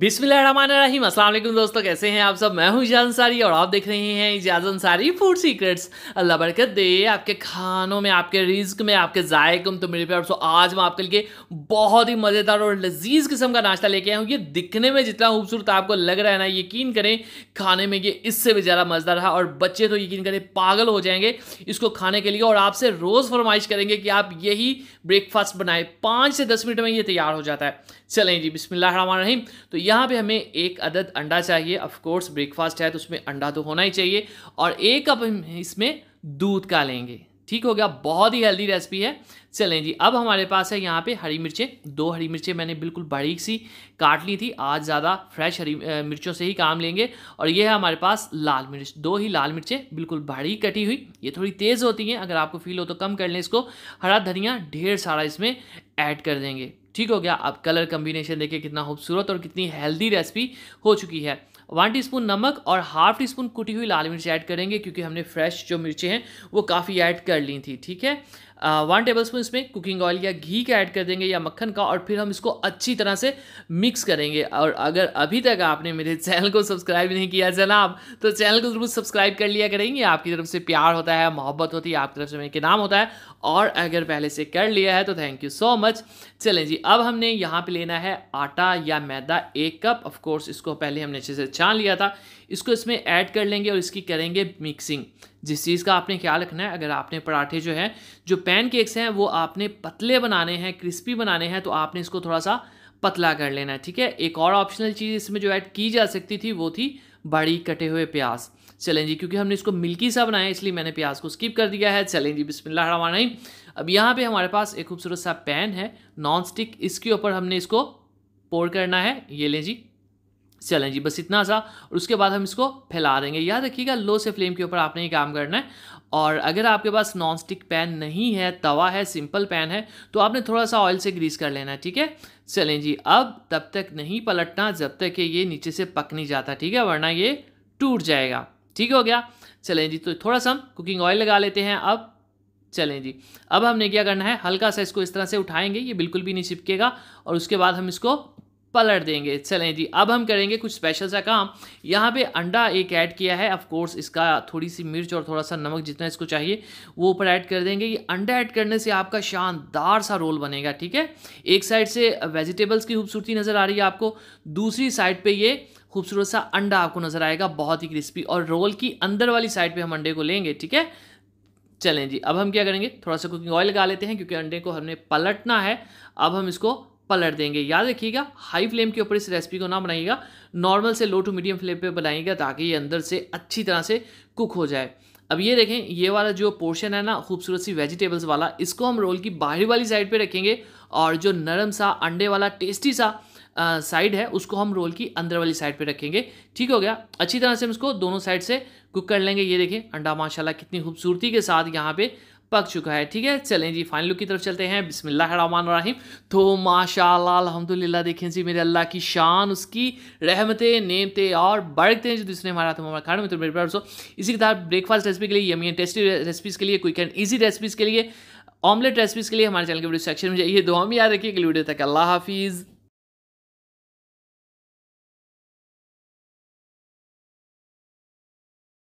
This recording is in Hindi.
बिस्मिल्लाहिर्रहमानिर्रहीम अस्सलाम वालेकुम दोस्तों कैसे हैं आप सब मैं हूं इजाज अंसारी और आप देख रहे हैं इजाज अंसारी फूड सीक्रेट्स अल्लाह बरकत दे आपके खानों में आपके रिज्क में आपके जायक तो मेरे प्यार दोस्तों आज मैं आपके लिए बहुत ही मज़ेदार और लजीज किस्म का नाश्ता लेके आया हूँ ये दिखने में जितना खूबसूरत आपको लग रहा है ना यकीन करें खाने में ये इससे भी ज़्यादा मज़ेदार है और बच्चे तो यकीन करें पागल हो जाएंगे इसको खाने के लिए और आपसे रोज़ फरमाइश करेंगे कि आप यही ब्रेकफास्ट बनाएं पाँच से दस मिनट में ये तैयार हो जाता है चलें जी रहीम तो यहाँ पे हमें एक अदद अंडा चाहिए ऑफकोर्स ब्रेकफास्ट है तो उसमें अंडा तो होना ही चाहिए और एक कप इसमें दूध का लेंगे ठीक हो गया बहुत ही हेल्दी रेसिपी है चलें जी अब हमारे पास है यहाँ पे हरी मिर्चें दो हरी मिर्चें मैंने बिल्कुल बारीक सी काट ली थी आज ज़्यादा फ्रेश हरी मिर्चों से ही काम लेंगे और ये है हमारे पास लाल मिर्च दो ही लाल मिर्चें बिल्कुल बारीक कटी हुई ये थोड़ी तेज़ होती हैं अगर आपको फील हो तो कम कर लें इसको हरा धनिया ढेर सारा इसमें ऐड कर देंगे ठीक हो गया अब कलर कम्बिनेशन देखिए कितना खूबसूरत और कितनी हेल्दी रेसिपी हो चुकी है वन टीस्पून नमक और हाफ टी स्पून कुटी हुई लाल मिर्च ऐड करेंगे क्योंकि हमने फ्रेश जो मिर्चें हैं वो काफ़ी ऐड कर ली थी ठीक है वन टेबल स्पून इसमें कुकिंग ऑयल या घी का ऐड कर देंगे या मक्खन का और फिर हम इसको अच्छी तरह से मिक्स करेंगे और अगर अभी तक आपने मेरे चैनल को सब्सक्राइब नहीं किया जनाब तो चैनल को जरूर सब्सक्राइब कर लिया करेंगे आपकी तरफ से प्यार होता है मोहब्बत होती है आपकी तरफ से मेरे के नाम होता है और अगर पहले से कर लिया है तो थैंक यू सो मच चलें जी अब हमने यहाँ पर लेना है आटा या मैदा एक कप ऑफकोर्स इसको पहले हमने अच्छे से छान लिया था इसको इसमें ऐड कर लेंगे और इसकी करेंगे मिक्सिंग जिस चीज़ का आपने ख्याल रखना है अगर आपने पराठे जो है जो पैन केक्स हैं वो आपने पतले बनाने हैं क्रिस्पी बनाने हैं तो आपने इसको थोड़ा सा पतला कर लेना है ठीक है एक और ऑप्शनल चीज़ इसमें जो ऐड की जा सकती थी वो थी बड़ी कटे हुए प्याज चलें जी क्योंकि हमने इसको मिल्की सा बनाया इसलिए मैंने प्याज को स्किप कर दिया है चलें जी बिस्मिल्लाह रहीम अब यहाँ पे हमारे पास एक खूबसूरत सा पैन है नॉन स्टिक इसके ऊपर हमने इसको पोर करना है ये लें जी चलें जी बस इतना सा और उसके बाद हम इसको फैला देंगे याद रखिएगा लो से फ्लेम के ऊपर आपने ये काम करना है और अगर आपके पास नॉन स्टिक पैन नहीं है तवा है सिंपल पैन है तो आपने थोड़ा सा ऑयल से ग्रीस कर लेना है ठीक है चलें जी अब तब तक नहीं पलटना जब तक ये नीचे से पक नहीं जाता ठीक है वरना ये टूट जाएगा ठीक हो गया चलें जी तो थोड़ा सा हम कुकिंग ऑयल लगा लेते हैं अब चलें जी अब हमने क्या करना है हल्का सा इसको इस तरह से उठाएंगे ये बिल्कुल भी नहीं चिपकेगा और उसके बाद हम इसको पलट देंगे चलें जी अब हम करेंगे कुछ स्पेशल सा काम यहाँ पे अंडा एक ऐड किया है ऑफ कोर्स इसका थोड़ी सी मिर्च और थोड़ा सा नमक जितना इसको चाहिए वो ऊपर ऐड कर देंगे ये अंडा ऐड करने से आपका शानदार सा रोल बनेगा ठीक है एक साइड से वेजिटेबल्स की खूबसूरती नज़र आ रही है आपको दूसरी साइड पर ये खूबसूरत सा अंडा आपको नज़र आएगा बहुत ही क्रिस्पी और रोल की अंदर वाली साइड पे हम अंडे को लेंगे ठीक है चलें जी अब हम क्या करेंगे थोड़ा सा कुकिंग ऑयल लगा लेते हैं क्योंकि अंडे को हमने पलटना है अब हम इसको पलट देंगे याद रखिएगा हाई फ्लेम के ऊपर इस रेसिपी को ना बनाइएगा नॉर्मल से लो टू मीडियम फ्लेम पे बनाइएगा ताकि ये अंदर से अच्छी तरह से कुक हो जाए अब ये देखें ये वाला जो पोर्शन है ना खूबसूरत सी वेजिटेबल्स वाला इसको हम रोल की बाहरी वाली साइड पे रखेंगे और जो नरम सा अंडे वाला टेस्टी सा साइड है उसको हम रोल की अंदर वाली साइड पे रखेंगे ठीक हो गया अच्छी तरह से हम इसको दोनों साइड से कुक कर लेंगे ये देखें अंडा माशाल्लाह कितनी खूबसूरती के साथ यहाँ पे पक चुका है ठीक है चलें जी फाइनल लुक की तरफ चलते हैं बिसमान रहीम तो माशाल्लाह अलहमदिल्ला देखें जी मेरे अल्लाह की शान उसकी रहमतें नेमतें और बरकतें जो दूसरे हमारा तो हमारा खाने में तो मेरे प्यार इसी के साथ ब्रेकफास्ट रेसिपी के लिए यमी टेस्टी रेसिपीज़ के लिए क्विक एंड ईजी रेसिपीज़ के लिए ऑमलेट रेसिपीज़ के लिए हमारे चैनल के वीडियो सेक्शन में जाइए दो हम याद रखिए अगली वीडियो तक अल्लाह हाफिज़